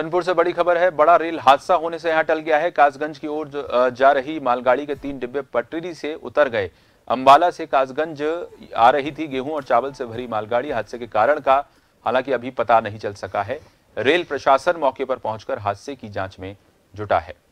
कानपुर से बड़ी खबर है बड़ा रेल हादसा होने से यहां टल गया है कासगंज की ओर जा रही मालगाड़ी के तीन डिब्बे पटरी से उतर गए अंबाला से कासगंज आ रही थी गेहूं और चावल से भरी मालगाड़ी हादसे के कारण का हालांकि अभी पता नहीं चल सका है रेल प्रशासन मौके पर पहुंचकर हादसे की जांच में जुटा है